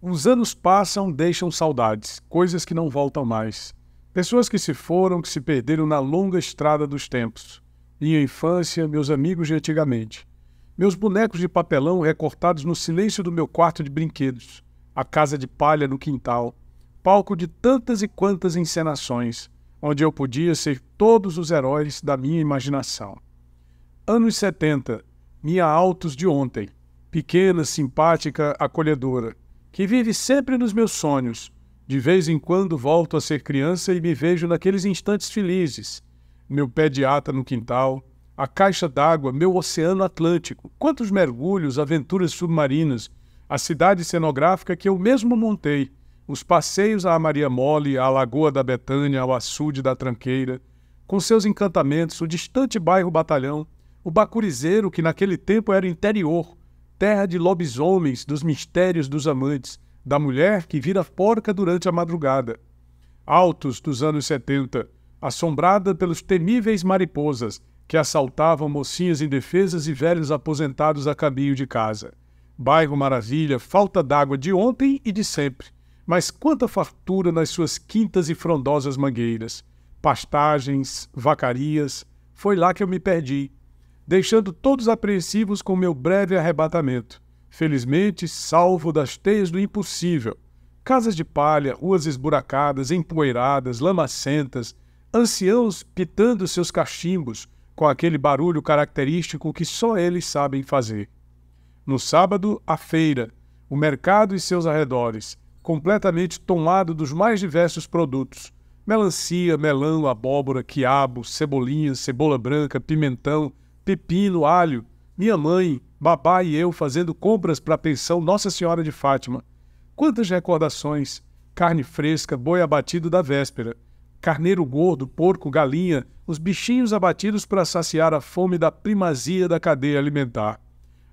Os anos passam, deixam saudades, coisas que não voltam mais. Pessoas que se foram, que se perderam na longa estrada dos tempos. Minha infância, meus amigos de antigamente. Meus bonecos de papelão recortados no silêncio do meu quarto de brinquedos. A casa de palha no quintal. Palco de tantas e quantas encenações, onde eu podia ser todos os heróis da minha imaginação. Anos 70, minha Autos de ontem. Pequena, simpática, acolhedora que vive sempre nos meus sonhos. De vez em quando volto a ser criança e me vejo naqueles instantes felizes. Meu pé de ata no quintal, a caixa d'água, meu oceano Atlântico. Quantos mergulhos, aventuras submarinas, a cidade cenográfica que eu mesmo montei, os passeios à Maria Mole, à Lagoa da Betânia, ao açude da Tranqueira, com seus encantamentos, o distante bairro Batalhão, o Bacurizeiro, que naquele tempo era interior, terra de lobisomens, dos mistérios dos amantes, da mulher que vira porca durante a madrugada. Altos dos anos 70, assombrada pelos temíveis mariposas que assaltavam mocinhas indefesas e velhos aposentados a caminho de casa. Bairro Maravilha, falta d'água de ontem e de sempre, mas quanta fartura nas suas quintas e frondosas mangueiras. Pastagens, vacarias, foi lá que eu me perdi deixando todos apreensivos com meu breve arrebatamento. Felizmente, salvo das teias do impossível. Casas de palha, ruas esburacadas, empoeiradas, lamacentas, anciãos pitando seus cachimbos com aquele barulho característico que só eles sabem fazer. No sábado, a feira, o mercado e seus arredores, completamente tomado dos mais diversos produtos: melancia, melão, abóbora, quiabo, cebolinha, cebola branca, pimentão, pepino, alho, minha mãe, babá e eu fazendo compras para a pensão Nossa Senhora de Fátima. Quantas recordações! Carne fresca, boi abatido da véspera, carneiro gordo, porco, galinha, os bichinhos abatidos para saciar a fome da primazia da cadeia alimentar.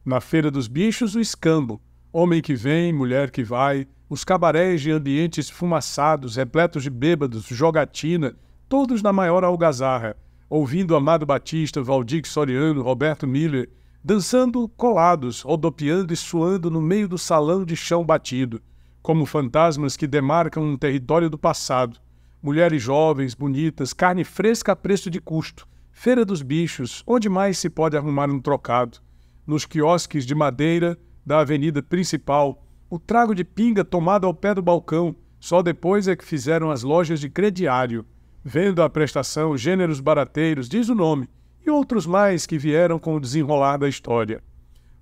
Na feira dos bichos, o escambo. Homem que vem, mulher que vai, os cabarés de ambientes fumaçados, repletos de bêbados, jogatina, todos na maior algazarra ouvindo Amado Batista, Valdir Soriano, Roberto Miller, dançando colados, rodopiando e suando no meio do salão de chão batido, como fantasmas que demarcam um território do passado. Mulheres jovens, bonitas, carne fresca a preço de custo, feira dos bichos, onde mais se pode arrumar um trocado. Nos quiosques de madeira da avenida principal, o trago de pinga tomado ao pé do balcão, só depois é que fizeram as lojas de crediário vendo a prestação Gêneros Barateiros, diz o nome, e outros mais que vieram com o desenrolar da história.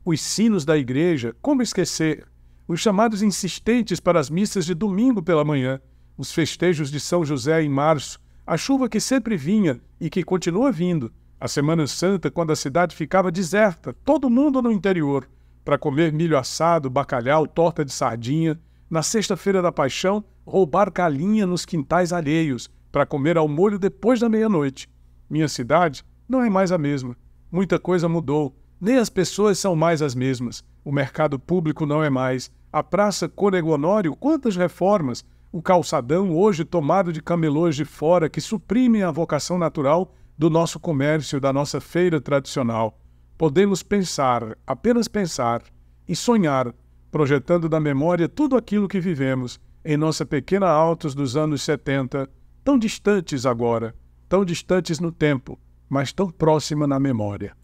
Os sinos da igreja, como esquecer? Os chamados insistentes para as missas de domingo pela manhã, os festejos de São José em março, a chuva que sempre vinha e que continua vindo, a Semana Santa, quando a cidade ficava deserta, todo mundo no interior, para comer milho assado, bacalhau, torta de sardinha, na Sexta-feira da Paixão, roubar galinha nos quintais alheios, para comer ao molho depois da meia-noite. Minha cidade não é mais a mesma. Muita coisa mudou. Nem as pessoas são mais as mesmas. O mercado público não é mais. A Praça Conegonório. quantas reformas! O calçadão, hoje tomado de camelôs de fora, que suprimem a vocação natural do nosso comércio, da nossa feira tradicional. Podemos pensar, apenas pensar, e sonhar, projetando da memória tudo aquilo que vivemos em nossa pequena Autos dos anos 70, tão distantes agora, tão distantes no tempo, mas tão próxima na memória.